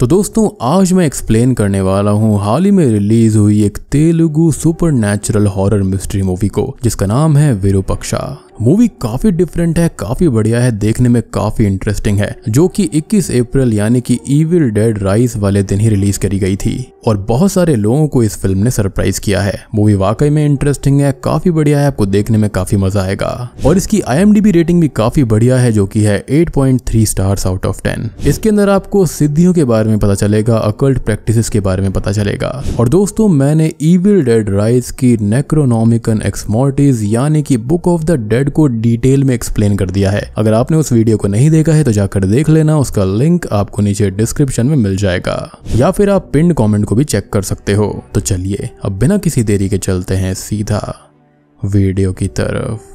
तो दोस्तों आज मैं एक्सप्लेन करने वाला हूँ हाल ही में रिलीज हुई एक Telugu supernatural horror mystery movie को जिसका नाम है विरूपक्षा मूवी काफी डिफरेंट है काफी बढ़िया है देखने में काफी इंटरेस्टिंग है जो कि 21 अप्रैल यानी कि ईविल डेड राइस वाले दिन ही रिलीज करी गई थी और बहुत सारे लोगों को इस फिल्म ने सरप्राइज किया है मूवी वाकई में इंटरेस्टिंग है काफी बढ़िया है आपको देखने में काफी मजा आएगा और इसकी आई रेटिंग भी काफी बढ़िया है जो की है eight stars out of ten इसके अंदर आपको सिद्धियों के बारे में पता चलेगा अकल्ट प्रैक्टिस के बारे में पता चलेगा और दोस्तों मैंने ईविल डेड राइस की नेक्रोनॉमिकन एक्समोर्टिज यानी कि book of the dead website को डिटेल में एक्सप्लेन कर दिया है अगर आपने उस वीडियो को नहीं देखा है तो जाकर देख लेना उसका लिंक आपको नीचे डिस्क्रिप्शन में मिल जाएगा या फिर आप पिंड कॉमेंट को भी चेक कर सकते हो तो चलिए अब बिना किसी देरी के चलते हैं सीधा वीडियो की तरफ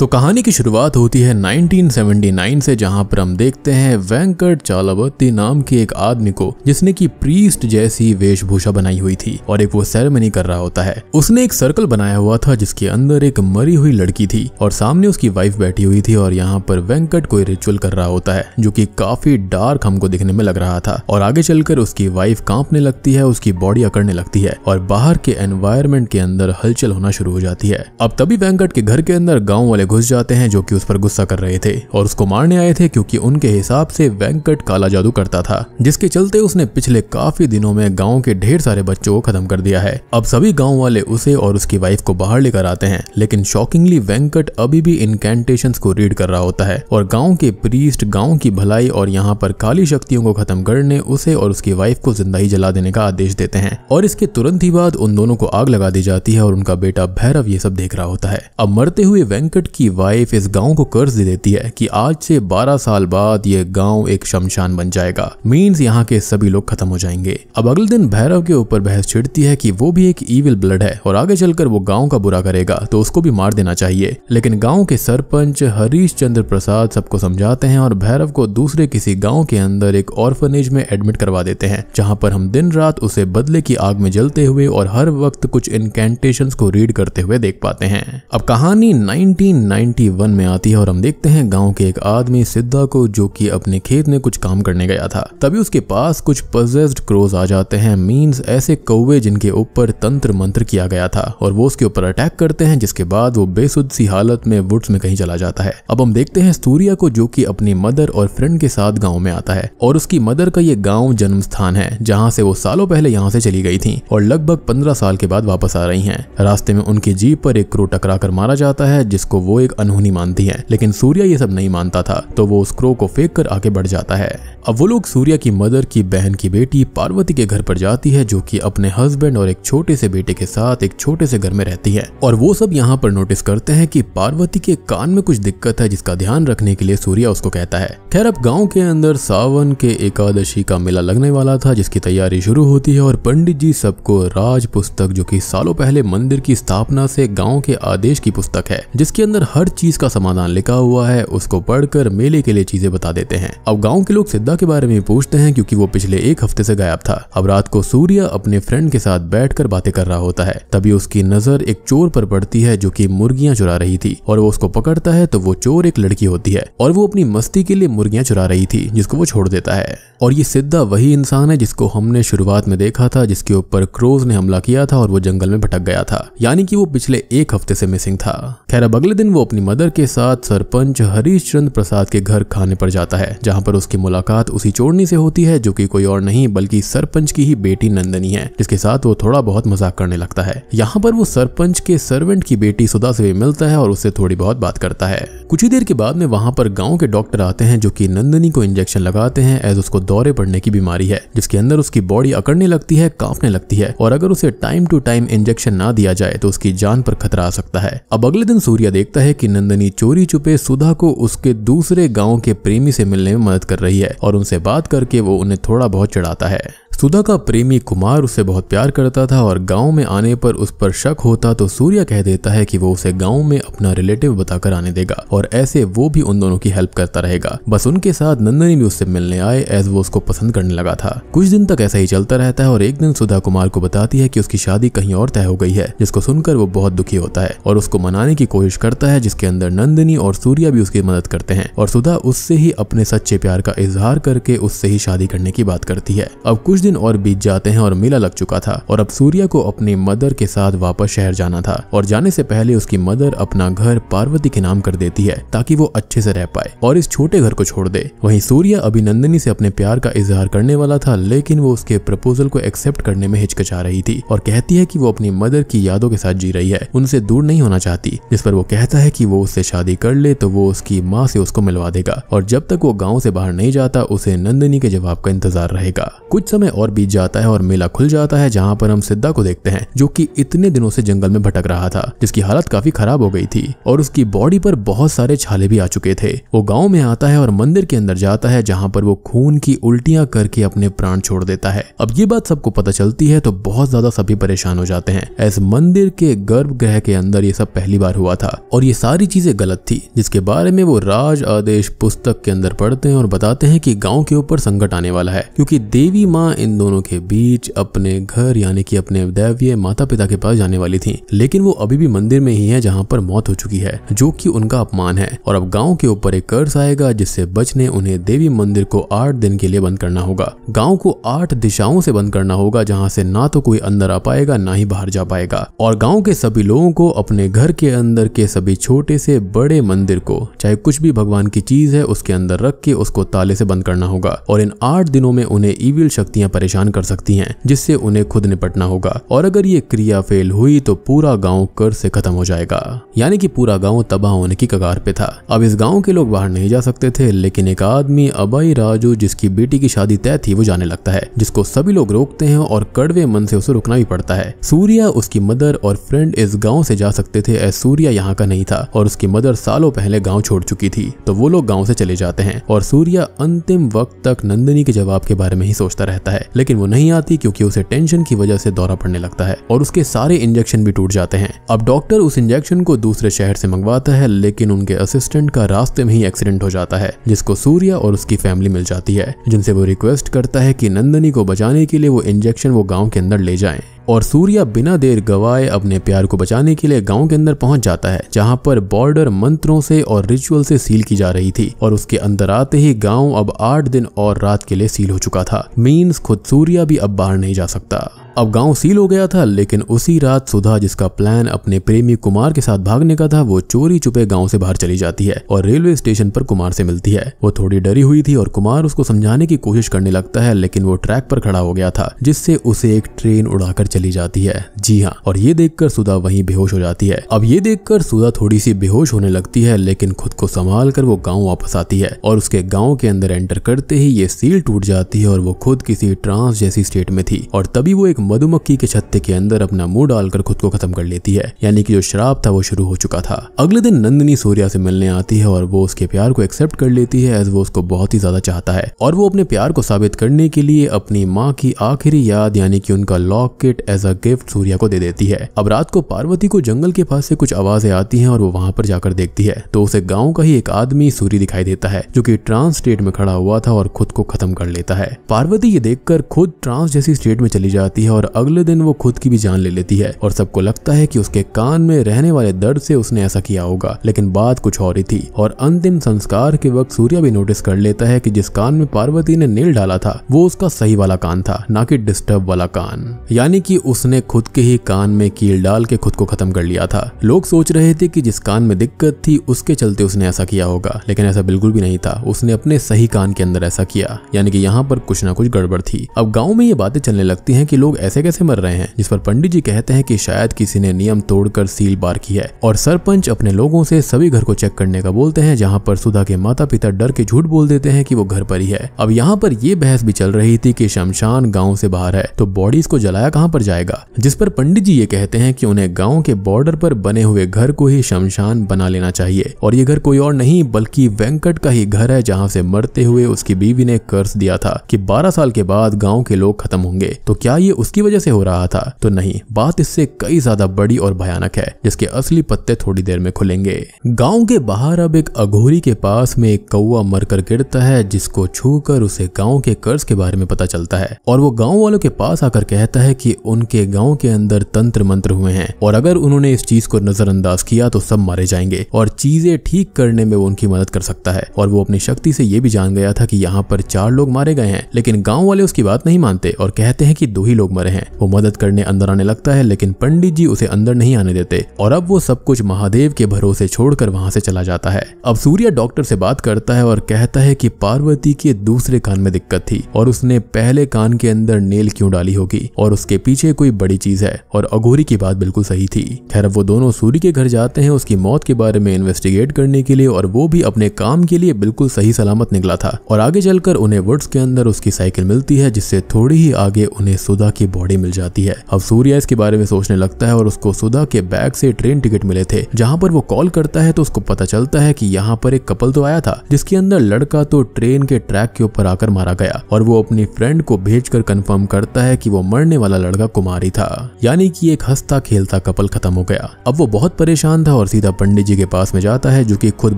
तो कहानी की शुरुआत होती है 1979 से जहां पर हम देखते हैं वेंकट चालावती नाम के एक आदमी को जिसने की प्रीस्ट जैसी वेशभूषा बनाई हुई थी और एक वो सेरेमनी कर रहा होता है उसने एक सर्कल बनाया हुआ था जिसके अंदर एक मरी हुई लड़की थी और सामने उसकी वाइफ बैठी हुई थी और यहाँ पर वेंकट कोई रिचुअल कर रहा होता है जो की काफी डार्क हमको दिखने में लग रहा था और आगे चलकर उसकी वाइफ कांपने लगती है उसकी बॉडी अकड़ने लगती है और बाहर के एनवायरमेंट के अंदर हलचल होना शुरू हो जाती है अब तभी वेंकट के घर के अंदर गाँव वाले घुस जाते हैं जो कि उस पर गुस्सा कर रहे थे और उसको मारने आए थे क्योंकि उनके हिसाब से वेंकट काला जादू करता था जिसके चलते उसने पिछले काफी दिनों में गाँव के ढेर सारे बच्चों को खत्म कर दिया है अब सभी गाँव वाले उसे और उसकी वाइफ को बाहर लेकर आते हैं लेकिन शॉकिंगली वेंकट अभी भी इनकेंटेशन को रीड कर रहा होता है और गाँव के प्रीस्ट गाँव की भलाई और यहाँ पर काली शक्तियों को खत्म करने उसे और उसकी वाइफ को जिंदा ही जला देने का आदेश देते हैं और इसके तुरंत ही बाद उन दोनों को आग लगा दी जाती है और उनका बेटा भैरव ये सब देख रहा होता है अब मरते हुए वेंकट की की वाइफ इस गांव को कर्ज दे देती है कि आज से 12 साल बाद यह गांव एक शमशान बन जाएगा मीन यहाँ के सभी लोग खत्म हो जाएंगे अब अगले दिन भैरव के ऊपर बहस छिड़ती है कि वो भी एक ईविल ब्लड है और आगे चलकर वो गाँव का बुरा करेगा तो उसको भी मार देना चाहिए लेकिन गाँव के सरपंच हरीश चंद्र प्रसाद सबको समझाते हैं और भैरव को दूसरे किसी गाँव के अंदर एक ऑर्फनेज में एडमिट करवा देते हैं जहाँ पर हम दिन रात उसे बदले की आग में जलते हुए और हर वक्त कुछ इनकेंटेशन को रीड करते हुए देख पाते हैं अब कहानी नाइनटीन 1991 में आती है और हम देखते हैं गांव के एक आदमी सिद्धा को जो कि अपने खेत में कुछ काम करने गया था तभी उसके पास कुछ पजेस्ड क्रोज आ जाते हैं मीन्स ऐसे कौवे जिनके ऊपर तंत्र मंत्र किया गया था और वो उसके ऊपर अटैक करते हैं जिसके बाद वो बेसुद सी हालत में वुड्स में कहीं चला जाता है अब हम देखते हैं सूर्या को जो की अपनी मदर और फ्रेंड के साथ गाँव में आता है और उसकी मदर का ये गाँव जन्म स्थान है जहाँ से वो सालों पहले यहाँ से चली गई थी और लगभग पंद्रह साल के बाद वापस आ रही है रास्ते में उनकी जीप पर एक क्रो टकरा कर मारा जाता है जिसको वो एक अनहोनी मानती है लेकिन सूर्या ये सब नहीं मानता था तो वो उस क्रो को फेंक कर आगे बढ़ जाता है अब वो लोग सूर्या की मदर की बहन की बेटी पार्वती के घर पर जाती है जो की अपने हस्बैंड और एक छोटे से बेटे के साथ एक छोटे से घर में रहती है और वो सब यहाँ पर नोटिस करते हैं की पार्वती के कान में कुछ दिक्कत है जिसका ध्यान रखने के लिए सूर्या उसको कहता है खैर अब गाँव के अंदर सावन के एकादशी का मेला लगने वाला था जिसकी तैयारी शुरू होती है और पंडित जी सबको राज पुस्तक जो की सालों पहले मंदिर की स्थापना से गाँव के आदेश की पुस्तक है जिसके अंदर अंदर हर चीज का समाधान लिखा हुआ है उसको पढ़कर मेले के लिए चीजें बता देते हैं अब गाँव के लोग सिद्धा के बारे में पूछते हैं क्योंकि वो पिछले एक हफ्ते से गायब था अब रात को सूर्य अपने फ्रेंड के साथ बैठकर बातें कर रहा होता है तभी उसकी नजर एक चोर पर पड़ती है जो की मुर्गियां चुरा रही थी और वो उसको पकड़ता है तो वो चोर एक लड़की होती है और वो अपनी मस्ती के लिए मुर्गियां चुरा रही थी जिसको वो छोड़ देता है और ये सिद्धा वही इंसान है जिसको हमने शुरुआत में देखा था जिसके ऊपर क्रोज ने हमला किया था और वो जंगल में भटक गया था यानी कि वो पिछले एक हफ्ते से मिसिंग था खैर अब अगले दिन वो अपनी मदर के साथ सरपंच हरीश चंद्र प्रसाद के घर खाने पर जाता है जहाँ पर उसकी मुलाकात उसी चोरनी से होती है जो की कोई और नहीं बल्कि सरपंच की ही बेटी नंदनी है जिसके साथ वो थोड़ा बहुत मजाक करने लगता है यहाँ पर वो सरपंच के सर्वेंट की बेटी सुधा से भी मिलता है और उससे थोड़ी बहुत बात करता है कुछ ही देर के बाद में वहाँ पर गाँव के डॉक्टर आते हैं जो की नंदनी को इंजेक्शन लगाते हैं एज उसको दौरे पड़ने की बीमारी है जिसके अंदर उसकी बॉडी अकड़ने लगती है कांपने लगती है और अगर उसे टाइम टू टाइम इंजेक्शन ना दिया जाए तो उसकी जान पर खतरा आ सकता है अब अगले दिन सूर्या देखता लगता है कि नंदनी चोरी छुपे सुधा को उसके दूसरे गांव के प्रेमी से मिलने में मदद कर रही है और उनसे बात करके वो उन्हें थोड़ा बहुत चढ़ाता है सुधा का प्रेमी कुमार उसे बहुत प्यार करता था और गांव में आने पर उस पर शक होता तो सूर्या कह देता है कि वो उसे गांव में अपना रिलेटिव बताकर आने देगा और ऐसे वो भी उन दोनों की हेल्प करता रहेगा बस उनके साथ नंदनी भी उससे मिलने आए एज वो उसको पसंद करने लगा था कुछ दिन तक ऐसा ही चलता रहता है और एक दिन सुधा कुमार को बताती है की उसकी शादी कहीं और तय हो गई है जिसको सुनकर वो बहुत दुखी होता है और उसको मनाने की कोशिश करता है जिसके अंदर नंदनी और सूर्या भी उसकी मदद करते हैं और सुधा उससे ही अपने सच्चे प्यार का इजहार करके उससे ही शादी करने की बात करती है अब कुछ कुछ दिन और बीत जाते हैं और मेला लग चुका था और अब सूर्या को अपनी मदर के साथ वापस शहर जाना था और जाने से पहले उसकी मदर अपना घर पार्वती के नाम कर देती है ताकि वो अच्छे से रह पाए और इस छोटे घर को छोड़ दे वही सूर्या अभिनंदनी से अपने प्यार का इजहार करने वाला था लेकिन वो उसके प्रपोजल को एक्सेप्ट करने में हिचकिचा रही थी और कहती है की वो अपनी मदर की यादों के साथ जी रही है उनसे दूर नहीं होना चाहती जिस पर वो कहता है की वो उससे शादी कर ले तो वो उसकी माँ से उसको मिलवा देगा और जब तक वो गाँव से बाहर नहीं जाता उसे नंदिनी के जवाब का इंतजार रहेगा कुछ समय समय और बीत जाता है और मेला खुल जाता है जहाँ पर हम सिद्धा को देखते हैं जो की इतने दिनों से जंगल में भटक रहा था जिसकी हालत काफी खराब हो गई थी और उसकी बॉडी पर बहुत सारे छाले भी आ चुके थे वो गाँव में आता है और मंदिर के अंदर जाता है जहाँ पर वो खून की उल्टियां करके अपने प्राण छोड़ देता है अब ये बात सबको पता चलती है तो बहुत ज्यादा सभी परेशान हो जाते हैं इस मंदिर के गर्भगृह के अंदर ये सब पहली बार हुआ था और ये सारी चीजें गलत थी जिसके बारे में वो राज आदेश पुस्तक के अंदर पढ़ते हैं और बताते हैं कि गांव के ऊपर संकट आने वाला है क्योंकि देवी माँ इन दोनों के बीच अपने घर यानी कि अपने दैवीय माता पिता के पास जाने वाली थी लेकिन वो अभी भी मंदिर में ही है जहाँ पर मौत हो चुकी है जो की उनका अपमान है और अब गाँव के ऊपर एक कर्ज आएगा जिससे बचने उन्हें देवी मंदिर को आठ दिन के लिए बंद करना होगा गाँव को आठ दिशाओं से बंद करना होगा जहाँ से ना तो कोई अंदर आ पाएगा ना ही बाहर जा पाएगा और गाँव के सभी लोगों को अपने घर के अंदर के सभी छोटे से बड़े मंदिर को चाहे कुछ भी भगवान की चीज है उसके अंदर रख के उसको ताले से बंद करना होगा और इन आठ दिनों में उन्हें इविल शक्तियां उन्हें परेशान कर सकती हैं जिससे उन्हें खुद निपटना होगा और अगर ये क्रिया फेल हुई तो पूरा गांव कर से खत्म हो जाएगा यानी कि पूरा गांव तबाह होने की कगार पे था अब इस गांव के लोग बाहर नहीं जा सकते थे लेकिन एक आदमी अबाई राजू जिसकी बेटी की शादी तय थी वो जाने लगता है जिसको सभी लोग रोकते हैं और कड़वे मन से उसे रुकना भी पड़ता है सूर्या उसकी मदर और फ्रेंड इस गाँव से जा सकते थे ऐसा सूर्या यहाँ का नहीं था और उसकी मदर सालों पहले गाँव छोड़ चुकी थी तो वो लोग गाँव से चले जाते हैं और सूर्या अंतिम वक्त तक नंदिनी के जवाब के बारे में ही सोचता रहता है है लेकिन वो नहीं आती क्योंकि उसे टेंशन की वजह से दौरा पड़ने लगता है और उसके सारे इंजेक्शन भी टूट जाते हैं अब डॉक्टर उस इंजेक्शन को दूसरे शहर से मंगवाता है लेकिन उनके असिस्टेंट का रास्ते में ही एक्सीडेंट हो जाता है जिसको सूर्या और उसकी फैमिली मिल जाती है जिनसे वो रिक्वेस्ट करता है की नंदनी को बचाने के लिए वो इंजेक्शन वो गाँव के अंदर ले जाए और सूर्या बिना देर गवाए अपने प्यार को बचाने के लिए गांव के अंदर पहुंच जाता है जहां पर बॉर्डर मंत्रों से और रिचुअल से सील की जा रही थी और उसके अंदर आते ही गांव अब आठ दिन और रात के लिए सील हो चुका था मीन्स खुद सूर्या भी अब बाहर नहीं जा सकता अब गांव सील हो गया था लेकिन उसी रात सुधा जिसका प्लान अपने प्रेमी कुमार के साथ भागने का था वो चोरी छुपे गांव से बाहर चली जाती है और रेलवे स्टेशन पर कुमार से मिलती है वो थोड़ी डरी हुई थी और कुमार उसको समझाने की कोशिश करने लगता है लेकिन वो ट्रैक पर खड़ा हो गया था जिससे उसे एक ट्रेन उड़ाकर चली जाती है जी हाँ और ये देखकर सुधा वही बेहोश हो जाती है अब ये देखकर सुधा थोड़ी सी बेहोश होने लगती है लेकिन खुद को संभाल कर वो गाँव वापस आती है और उसके गाँव के अंदर एंटर करते ही ये सील टूट जाती है और वो खुद किसी ट्रांस जैसी स्टेट में थी और तभी वो एक मधुमक्खी के छत्ते के अंदर अपना मुंह डालकर खुद को खत्म कर लेती है यानी कि जो शराब था वो शुरू हो चुका था अगले दिन नंदिनी सूर्या से मिलने आती है और वो उसके प्यार को एक्सेप्ट कर लेती है एज वो उसको बहुत ही ज्यादा चाहता है और वो अपने प्यार को साबित करने के लिए अपनी माँ की आखिरी याद यानी की उनका locket as a gift Surya को दे देती है अब रात को पार्वती को जंगल के पास से कुछ आवाजें आती है और वो वहां पर जाकर देखती है तो उसे गाँव का ही एक आदमी सूर्य दिखाई देता है जो की ट्रांस स्टेट में खड़ा हुआ था और खुद को खत्म कर लेता है पार्वती ये देखकर खुद ट्रांस जैसी स्टेट में चली जाती है है और अगले दिन वो खुद की भी जान ले लेती है और सबको लगता है कि उसके कान में रहने वाले दर्द से उसने ऐसा किया होगा लेकिन बात कुछ और ही थी और अंतिम संस्कार के वक्त सूर्या भी नोटिस कर लेता है कि जिस कान में पार्वती ने नील डाला था वो उसका सही वाला कान था ना कि डिस्टर्ब वाला कान यानी कि उसने खुद के ही कान में कील डाल के खुद को खत्म कर लिया था लोग सोच रहे थे कि जिस कान में दिक्कत थी उसके चलते उसने ऐसा किया होगा लेकिन ऐसा बिल्कुल भी नहीं था उसने अपने सही कान के अंदर ऐसा किया यानी कि यहाँ पर कुछ ना कुछ गड़बड़ थी अब गाँव में ये बातें चलने लगती है की लोग ऐसे कैसे मर रहे हैं जिस पर पंडित जी कहते हैं कि शायद किसी ने नियम तोड़कर सील बार की है और सरपंच अपने लोगों से सभी घर को चेक करने का बोलते हैं जहाँ पर सुधा के माता पिता डर के झूठ बोल देते हैं कि वो घर पर ही है अब यहाँ पर ये बहस भी चल रही थी कि शमशान गाँव से बाहर है तो बॉडीज को जलाया कहाँ पर जाएगा जिस पर पंडित जी ये कहते हैं कि उन्हें गाँव के बॉर्डर पर बने हुए घर को ही शमशान बना लेना चाहिए और ये घर कोई और नहीं बल्कि वेंकट का ही घर है जहाँ से मरते हुए उसकी बीवी ने कर्ज दिया था कि 12 साल के बाद गांव के लोग खत्म होंगे तो क्या ये उस उसकी वजह से हो रहा था तो नहीं बात इससे कई ज्यादा बड़ी और भयानक है जिसके असली पत्ते थोड़ी देर में खुलेंगे गांव के बाहर अब एक अघोरी के पास में एक कौआ मरकर गिरता है जिसको छू उसे गाँव के कर्ज के बारे में पता चलता है और वो गाँव वालों के पास आकर कहता है की उनके गाँव के अंदर तंत्र मंत्र हुए हैं और अगर उन्होंने इस चीज को नजरअंदाज किया तो सब मारे जाएंगे और चीजें ठीक करने में वो उनकी मदद कर सकता है और वो अपनी शक्ति से ये भी जान गया था कि यहाँ पर चार लोग मारे गए हैं लेकिन गाँव वाले उसकी बात नहीं मानते और कहते हैं कि दो ही लोग मरे हैं वो मदद करने अंदर आने लगता है लेकिन पंडित जी उसे अंदर नहीं आने देते और अब वो सब कुछ महादेव के भरोसे छोड़कर वहां से चला जाता है अब सूर्य डॉक्टर से बात करता है और कहता है कि पार्वती के दूसरे कान में दिक्कत थी और उसने पहले कान के अंदर नेल क्यों डाली होगी और उसके पीछे कोई बड़ी चीज है और अघोरी की बात बिल्कुल सही थी खैर वो दोनों सूर्य के घर जाते हैं उसकी मौत के बारे में इन्वेस्टिगेट करने के लिए और वो भी अपने काम के लिए बिल्कुल सही सलामत निकला था और आगे चलकर उन्हें वुड्स के अंदर उसकी साइकिल मिलती है जिससे थोड़ी ही आगे उन्हें सुधा की बॉडी मिल जाती है अब सूर्या इसके बारे में सोचने लगता है और उसको सुधा के बैग से ट्रेन टिकट मिले थे जहाँ पर वो कॉल करता है तो उसको पता चलता है की यहाँ पर एक कपल तो आया था जिसके अंदर लड़का तो ट्रेन के ट्रैक के ऊपर आकर मारा गया और वो अपनी फ्रेंड को भेजकर कंफर्म करता है की वो मरने वाला लड़का कुमारी था यानी की एक हंसता खेलता कपल खत्म हो गया अब वो बहुत परेशान था और सीधा पंडित जी के पास में जाता है जो कि खुद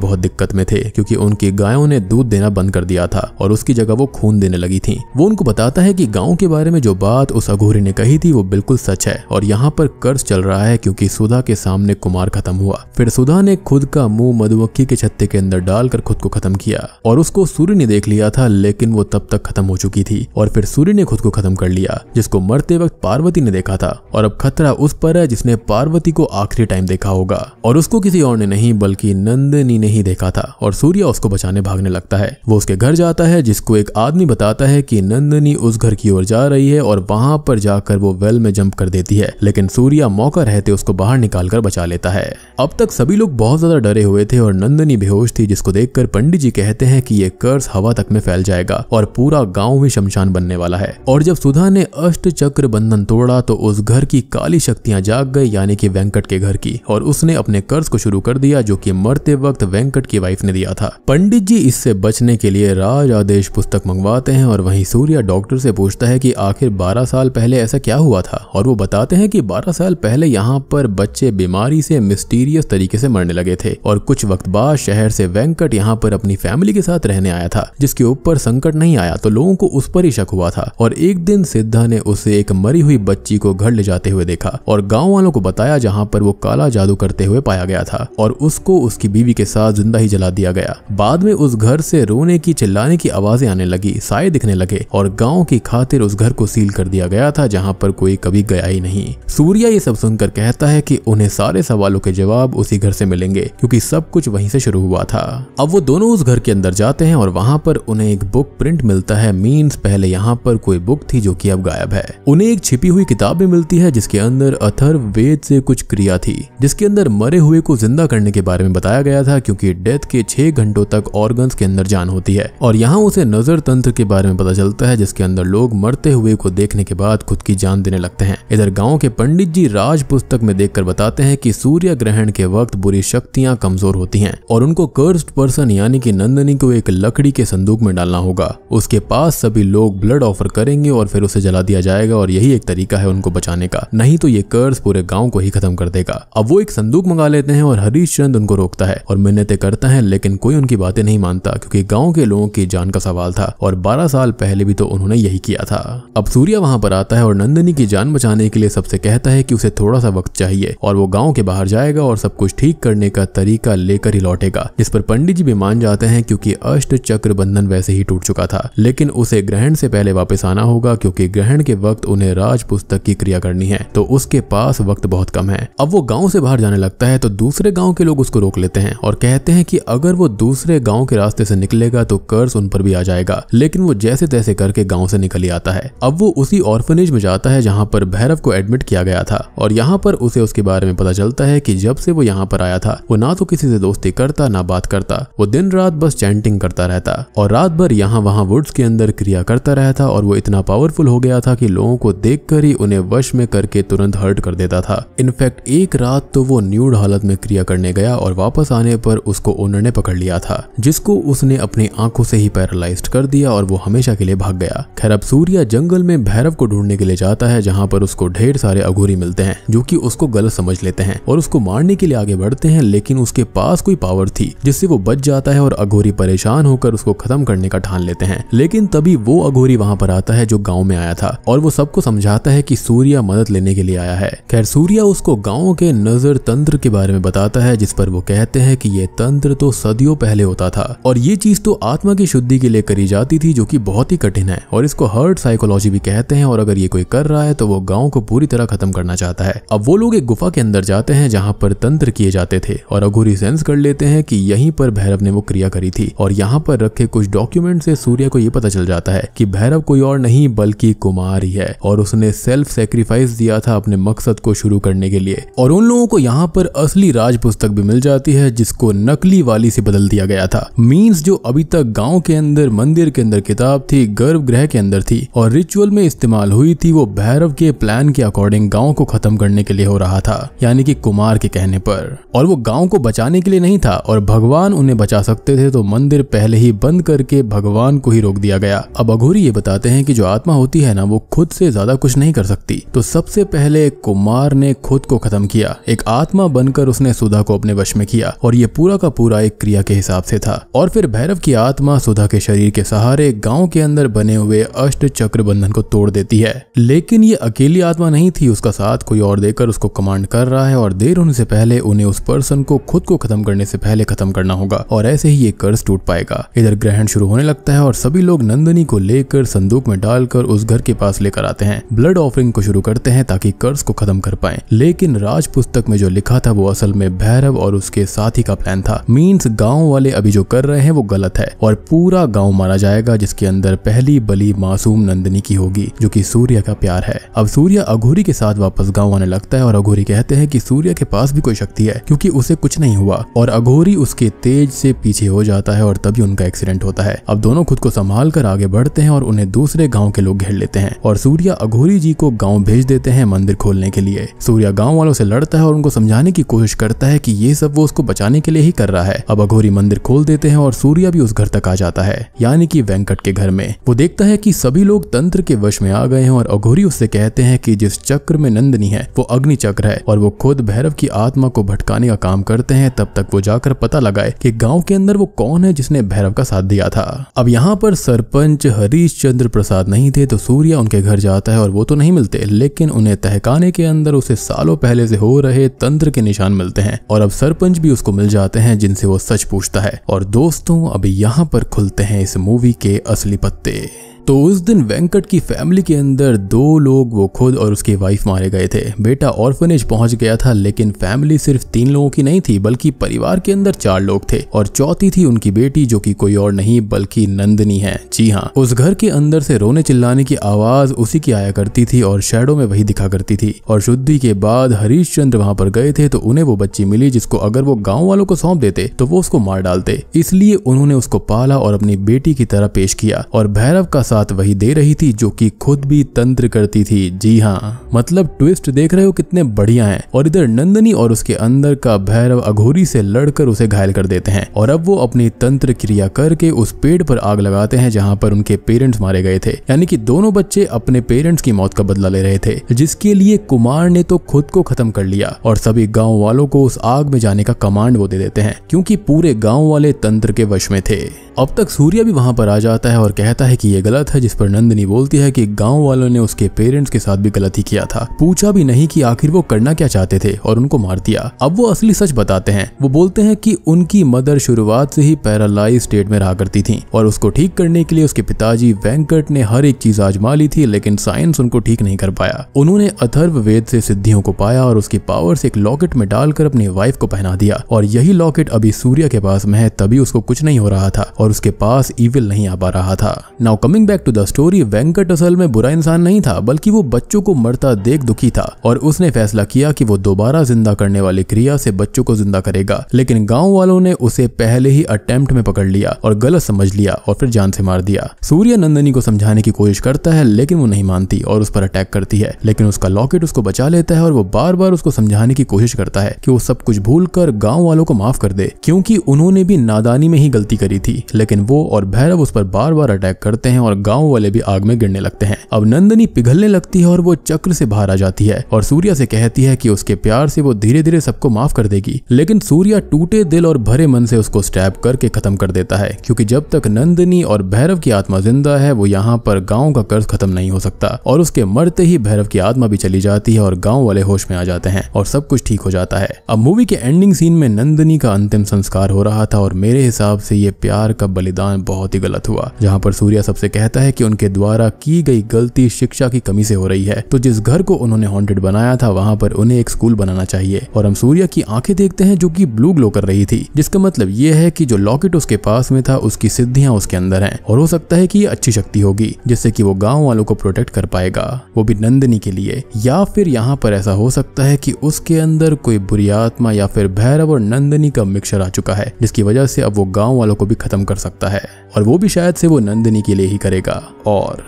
बहुत दिक्कत में थे क्योंकि उनकी गायों ने दूध देना बंद कर दिया था और उसकी जगह वो खून देने लगी थी वो उनको बताता है कि गाँव के बारे में जो बात उस घोरी ने कही थी वो बिल्कुल सच है और यहाँ पर कर्ज चल रहा है क्योंकि सुधा के सामने कुमार खत्म हुआ फिर सुधा ने खुद का मुंह मधुमक्खी के छत्ते के अंदर डालकर खुद को खत्म किया और उसको सूर्य ने देख लिया था लेकिन वो तब तक खत्म हो चुकी थी और फिर सूर्य ने खुद को खत्म कर लिया जिसको मरते वक्त पार्वती ने देखा था और अब खतरा उस पर है जिसने पार्वती को आखिरी टाइम देखा होगा और उसको किसी और ने नहीं बल्कि नंदनी ने ही देखा था और सूर्य उसको बचाने भागने लगता है वो उसके घर जाता है जिसको एक आदमी बताता है कि नंदनी उस घर की ओर जा रही है और वहां पर पर जाकर वो वेल में जंप कर देती है लेकिन सूर्या मौका रहते उसको बाहर निकालकर बचा लेता है अब तक सभी लोग बहुत ज्यादा डरे हुए थे और नंदनी बेहोश थी जिसको देखकर पंडित जी कहते हैं कि ये कर्ज हवा तक में फैल जाएगा और पूरा गांव ही शमशान बनने वाला है और जब सुधा ने अष्ट चक्र बंधन तोड़ा तो उस घर की काली शक्तियां जाग गई यानी कि वेंकट के घर की और उसने अपने कर्ज को शुरू कर दिया जो कि मरते वक्त वेंकट की वाइफ ने दिया था पंडित जी इससे बचने के लिए राज आदेश पुस्तक मंगवाते हैं और वहीं सूर्या डॉक्टर से पूछता है कि आखिर 12 साल पहले पहले ऐसा क्या हुआ था और वो बताते हैं कि 12 साल पहले यहाँ पर बच्चे बीमारी से मिस्टीरियस तरीके से मरने लगे थे और कुछ वक्त बाद शहर से वेंकट यहाँ पर अपनी फैमिली के साथ रहने आया था जिसके ऊपर संकट नहीं आया तो लोगों को उस पर ही शक हुआ था और एक दिन सिद्धा ने उसे एक मरी हुई बच्ची को घर ले जाते हुए देखा और गाँव वालों को बताया जहाँ पर वो काला जादू करते हुए पाया गया था और उसको उसकी बीवी के साथ जिंदा ही जला दिया गया बाद में उस घर से रोने की चिल्लाने की आवाजें आने लगी साय दिखने लगे और गाँव की खातिर उस घर को सील कर दिया गया गया था जहाँ पर कोई कभी गया ही नहीं सूर्या ये सब सुनकर कहता है कि उन्हें सारे सवालों के जवाब उसी घर से मिलेंगे क्योंकि सब कुछ वहीं से शुरू हुआ था अब वो दोनों उस घर के अंदर जाते हैं और वहाँ पर उन्हें एक बुक प्रिंट मिलता है मीन्स पहले यहाँ पर कोई बुक थी जो की अब गायब है उन्हें एक छिपी हुई किताब भी मिलती है जिसके अंदर अथर वेद से कुछ क्रिया थी जिसके अंदर मरे हुए को जिंदा करने के बारे में बताया गया था क्योंकि डेथ के छह घंटों तक ऑर्गन्स के अंदर जान होती है और यहाँ उसे नजर तंत्र के बारे में पता चलता है जिसके अंदर लोग मरते हुए को देखने के बाद बाद खुद की जान देने लगते हैं इधर गाँव के पंडित जी राज पुस्तक में देखकर बताते हैं की सूर्य ग्रहण के वक्त बुरी शक्तियाँ कमजोर होती है और उनको कर्स्ट पर्सन यानी कि नंदनी को एक लकड़ी के संदूक में डालना होगा उसके पास सभी लोग ब्लड ऑफर करेंगे और फिर उसे जला दिया जाएगा और यही एक तरीका है उनको बचाने का नहीं तो ये कर्ज पूरे गाँव को ही खत्म कर देगा अब वो एक संदूक मंगा लेते हैं और हरीश चंद उनको रोकता है और मिन्नतें करता है लेकिन कोई उनकी बातें नहीं मानता क्योंकि गाँव के लोगों की जान का सवाल था और बारह साल पहले भी तो उन्होंने यही किया था अब सूर्या वहाँ पर आ आता है और नंदिनी की जान बचाने के लिए सबसे कहता है कि उसे थोड़ा सा वक्त चाहिए और वो गाँव के बाहर जाएगा और सब कुछ ठीक करने का तरीका लेकर ही लौटेगा इस पर पंडित जी भी मान जाते हैं क्योंकि अष्ट चक्र बंधन वैसे ही टूट चुका था लेकिन उसे ग्रहण से पहले वापस आना होगा क्योंकि ग्रहण के वक्त उन्हें राज पुस्तक की क्रिया करनी है तो उसके पास वक्त बहुत कम है अब वो गाँव से बाहर जाने लगता है तो दूसरे गाँव के लोग उसको रोक लेते हैं और कहते हैं कि अगर वो दूसरे गाँव के रास्ते से निकलेगा तो कर्ज उन पर भी आ जाएगा लेकिन वो जैसे तैसे करके गाँव से निकल ही आता है अब वो उसी और ऑर्फनेज में जाता है जहाँ पर भैरव को एडमिट किया गया था और यहाँ पर उसे उसके बारे में पता चलता है की जब से वो यहाँ पर आया था वो ना तो किसी से दोस्ती करता ना बात करता वो दिन रात बस चैंटिंग करता रहता और रात भर यहाँ वहाँ वुड्स के अंदर क्रिया करता रहता और वो इतना पावरफुल हो गया था कि लोगों को देखकर ही उन्हें वश में करके तुरंत हर्ट कर देता था इनफैक्ट एक रात तो वो न्यूड हालत में क्रिया करने गया और वापस आने पर उसको ओनर ने पकड़ लिया था जिसको उसने अपनी आंखों से ही पैरालाइज कर दिया और वो हमेशा के लिए भाग गया खैर अब सूर्या जंगल में भैरव को ढूंढ ढूंढने के लिए जाता है जहाँ पर उसको ढेर सारे अघोरी मिलते हैं जो की उसको गलत समझ लेते हैं और उसको मारने के लिए आगे बढ़ते हैं लेकिन उसके पास कोई पावर थी जिससे वो बच जाता है और अघोरी परेशान होकर उसको खत्म करने का ठान लेते हैं लेकिन तभी वो अघोरी वहाँ पर आता है जो गाँव में आया था और वो सबको समझाता है की सूर्या मदद लेने के लिए आया है खैर सूर्या उसको गाँव के नजर तंत्र के बारे में बताता है जिस पर वो कहते हैं की ये तंत्र तो सदियों पहले होता था और ये चीज तो आत्मा की शुद्धि के लिए करी जाती थी जो की बहुत ही कठिन है और इसको हर्ट साइकोलॉजी भी कहते हैं और अगर अगर ये कोई कर रहा है तो वो गाँव को पूरी तरह खत्म करना चाहता है अब वो लोग एक गुफा के अंदर जाते हैं जहाँ पर तंत्र किए जाते थे और अघोरी सेंस कर लेते हैं कि यहीं पर भैरव ने वो क्रिया करी थी और यहाँ पर रखे कुछ डॉक्यूमेंट से सूर्य को ये पता चल जाता है कि भैरव कोई और नहीं बल्कि कुमार ही है और उसने सेल्फ सेक्रीफाइस दिया था अपने मकसद को शुरू करने के लिए और उन लोगों को यहाँ पर असली राज पुस्तक भी मिल जाती है जिसको नकली वाली से बदल दिया गया था मीन्स जो अभी तक गाँव के अंदर मंदिर के अंदर किताब थी गर्भ ग्रह के अंदर थी और रिचुअल में इस्तेमाल हुई हुई थी वो भैरव के प्लान के अकॉर्डिंग गांव को खत्म करने के लिए हो रहा था यानी कि कुमार के कहने पर और वो गांव को बचाने के लिए नहीं था और भगवान उन्हें बचा सकते थे तो मंदिर पहले ही बंद करके भगवान को ही रोक दिया गया अब अघोरी ये बताते हैं कि जो आत्मा होती है ना वो खुद से ज्यादा कुछ नहीं कर सकती तो सबसे पहले कुमार ने खुद को खत्म किया एक आत्मा बनकर उसने सुधा को अपने वश में किया और ये पूरा का पूरा एक क्रिया के हिसाब से था और फिर भैरव की आत्मा सुधा के शरीर के सहारे गांव के अंदर बने हुए अष्ट चक्र बंधन को तोड़ देती है है लेकिन ये अकेली आत्मा नहीं थी उसका साथ कोई और देकर उसको कमांड कर रहा है और देर होने से पहले उन्हें उस पर्सन को खुद को खत्म करने से पहले खत्म करना होगा और ऐसे ही ये कर्ज टूट पाएगा इधर ग्रहण शुरू होने लगता है और सभी लोग नंदनी को लेकर संदूक में डालकर उस घर के पास लेकर आते हैं ब्लड ऑफरिंग को शुरू करते हैं ताकि कर्ज को खत्म कर पाए लेकिन राज पुस्तक में जो लिखा था वो असल में भैरव और उसके साथी का प्लान था मीन्स गाँव वाले अभी जो कर रहे हैं वो गलत है और पूरा गाँव मारा जाएगा जिसके अंदर पहली बली मासूम नंदनी की होगी जो की सूर्य सूर्य का प्यार है अब सूर्य अघोरी के साथ वापस गाँव आने लगता है और अघोरी कहते हैं की सूर्य के पास भी कोई शक्ति है क्यूँकी उसे कुछ नहीं हुआ और अघोरी उसके तेज से पीछे हो जाता है और तभी उनका एक्सीडेंट होता है अब दोनों खुद को संभाल कर आगे बढ़ते हैं और उन्हें दूसरे गाँव के लोग घेर लेते हैं और सूर्य अघोरी जी को गाँव भेज देते हैं मंदिर खोलने के लिए सूर्य गाँव वालों से लड़ता है और उनको समझाने की कोशिश करता है की ये सब वो उसको बचाने के लिए ही कर रहा है अब अघोरी मंदिर खोल देते हैं और सूर्य भी उस घर तक आ जाता है यानी कि वेंकट के घर में वो देखता है कि सभी लोग तंत्र के वश में आ गए रहे हैं और अघोरी उससे कहते हैं कि जिस चक्र में नंदनी है वो अग्नि चक्र है और वो खुद भैरव की आत्मा को भटकाने का काम करते हैं तब तक वो जाकर पता लगाए कि गांव के अंदर वो कौन है जिसने भैरव का साथ दिया था अब यहाँ पर सरपंच हरीश चंद्र प्रसाद नहीं थे तो सूर्या उनके घर जाता है और वो तो नहीं मिलते लेकिन उन्हें तहकाने के अंदर उसे सालों पहले से हो रहे तंत्र के निशान मिलते हैं और अब सरपंच भी उसको मिल जाते हैं जिनसे वो सच पूछता है और दोस्तों अब यहाँ पर खुलते हैं इस मूवी के असली पत्ते तो उस दिन वेंकट की फैमिली के अंदर दो लोग वो खुद और उसकी वाइफ मारे गए थे बेटा ऑर्फनेज पहुंच गया था लेकिन फैमिली सिर्फ तीन लोगों की नहीं थी बल्कि परिवार के अंदर चार लोग थे और चौथी थी उनकी बेटी जो कि कोई और नहीं बल्कि नंदनी है जी हाँ उस घर के अंदर से रोने चिल्लाने की आवाज उसी की आया करती थी और शेडो में वही दिखा करती थी और शुद्धि के बाद हरीश चंद्र वहां पर गए थे तो उन्हें वो बच्ची मिली जिसको अगर वो गाँव वालों को सौंप देते तो वो उसको मार डालते इसलिए उन्होंने उसको पाला और अपनी बेटी की तरह पेश किया और भैरव का साथ वही दे रही थी जो कि खुद भी तंत्र करती थी जी हाँ मतलब ट्विस्ट देख रहे हो कितने बढ़िया है और इधर नंदनी और उसके अंदर का भैरव अघोरी से लड़कर उसे घायल कर देते हैं और अब वो अपनी तंत्र क्रिया करके उस पेड़ पर आग लगाते हैं जहाँ पर उनके पेरेंट्स मारे गए थे यानी कि दोनों बच्चे अपने पेरेंट्स की मौत का बदला ले रहे थे जिसके लिए कुमार ने तो खुद को खत्म कर लिया और सभी गाँव वालों को उस आग में जाने का कमांड वो दे देते हैं क्यूँकी पूरे गाँव वाले तंत्र के वश में थे अब तक सूर्य भी वहां पर आ जाता है और कहता है कि ये गलत गलत है जिस पर नंदनी बोलती है कि गांव वालों ने उसके पेरेंट्स के साथ भी गलती किया था पूछा भी नहीं कि आखिर वो करना क्या चाहते थे और उनको मार दिया अब वो असली सच बताते हैं वो बोलते हैं कि उनकी मदर शुरुआत से ही पैरालाइज स्टेट में रहा करती थी और उसको ठीक करने के लिए उसके पिताजी वेंकट ने हर एक चीज आजमा ली थी लेकिन साइंस उनको ठीक नहीं कर पाया उन्होंने अथर्व वेद से सिद्धियों को पाया और उसकी पावर से एक लॉकेट में डालकर अपनी वाइफ को पहना दिया और यही लॉकेट अभी सूर्य के पास में है तभी उसको कुछ नहीं हो रहा था और उसके पास इविल नहीं आ पा रहा था now coming back to the story Venkat असल में बुरा इंसान नहीं था बल्कि वो बच्चों को मरता देख दुखी था और उसने फैसला किया कि वो दोबारा जिंदा करने वाली क्रिया से बच्चों को जिंदा करेगा लेकिन गाँव वालों ने उसे पहले ही अटेम्प्ट में पकड़ लिया और गलत समझ लिया और फिर जान से मार दिया सूर्य नंदनी को समझाने की कोशिश करता है लेकिन वो नहीं मानती और उस पर अटैक करती है लेकिन उसका लॉकेट उसको बचा लेता है और वो बार बार उसको समझाने की कोशिश करता है की वो सब कुछ भूल कर गाँव वालों को माफ कर दे क्यूँकी उन्होंने भी नादानी में ही गलती करी थी लेकिन वो और भैरव उस पर बार बार अटैक करते हैं और गांव वाले भी आग में गिरने लगते हैं अब नंदनी पिघलने लगती है और वो चक्र से बाहर आ जाती है और सूर्या से कहती है कि उसके प्यार से वो धीरे धीरे सबको माफ कर देगी लेकिन सूर्या टूटे दिल और भरे मन से उसको स्टैप करके खत्म कर देता है क्योंकि जब तक नंदनी और भैरव की आत्मा जिंदा है वो यहाँ पर गाँव का कर्ज खत्म नहीं हो सकता और उसके मरते ही भैरव की आत्मा भी चली जाती है और गाँव वाले होश में आ जाते हैं और सब कुछ ठीक हो जाता है अब मूवी के एंडिंग सीन में नंदनी का अंतिम संस्कार हो रहा था और मेरे हिसाब से ये प्यार का बलिदान बहुत ही गलत हुआ जहाँ पर सूर्या सबसे कहता कहता है कि उनके द्वारा की गई गलती शिक्षा की कमी से हो रही है तो जिस घर को उन्होंने हॉन्टेड बनाया था वहां पर उन्हें एक स्कूल बनाना चाहिए और हम सूर्या की आंखें देखते हैं जो कि ब्लू ग्लो कर रही थी जिसका मतलब ये है कि जो लॉकेट उसके पास में था उसकी सिद्धियां उसके अंदर है और हो सकता है की अच्छी शक्ति होगी जिससे की वो गाँव वालों को प्रोटेक्ट कर पाएगा वो भी नंदनी के लिए या फिर यहाँ पर ऐसा हो सकता है की उसके अंदर कोई बुरी आत्मा या फिर भैरव और नंदनी का मिक्सर आ चुका है जिसकी वजह से अब वो गांव वालों को भी खत्म कर सकता है और वो भी शायद से वो नंदिनी के लिए ही करेगा और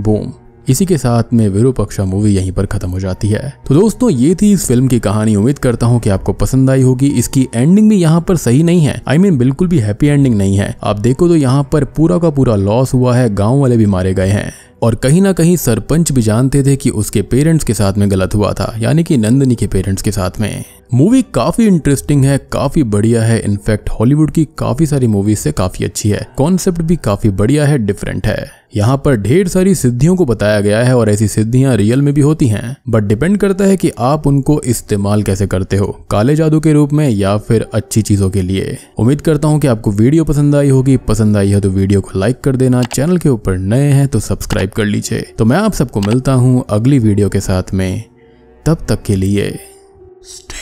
बूम इसी के साथ में विरूपक्षा मूवी यहीं पर खत्म हो जाती है तो दोस्तों ये थी इस फिल्म की कहानी उम्मीद करता हूँ कि आपको पसंद आई होगी इसकी एंडिंग भी यहाँ पर सही नहीं है आई I मीन mean, बिल्कुल भी हैप्पी एंडिंग नहीं है आप देखो तो यहाँ पर पूरा का पूरा लॉस हुआ है गाँव वाले भी मारे गए हैं और कहीं ना कहीं सरपंच भी जानते थे कि उसके पेरेंट्स के साथ में गलत हुआ था यानी कि नंदनी के पेरेंट्स के साथ में मूवी काफी इंटरेस्टिंग है काफी बढ़िया है इनफैक्ट हॉलीवुड की काफी सारी मूवीज से काफी अच्छी है कॉन्सेप्ट भी काफी बढ़िया है डिफरेंट है यहाँ पर ढेर सारी सिद्धियों को बताया गया है और ऐसी सिद्धियां रियल में भी होती हैं बट डिपेंड करता है कि आप उनको इस्तेमाल कैसे करते हो काले जादू के रूप में या फिर अच्छी चीजों के लिए उम्मीद करता हूँ कि आपको वीडियो पसंद आई होगी पसंद आई है तो वीडियो को लाइक कर देना चैनल के ऊपर नए हैं तो सब्सक्राइब कर लीजिए तो मैं आप सबको मिलता हूँ अगली वीडियो के साथ में तब तक के लिए स्टे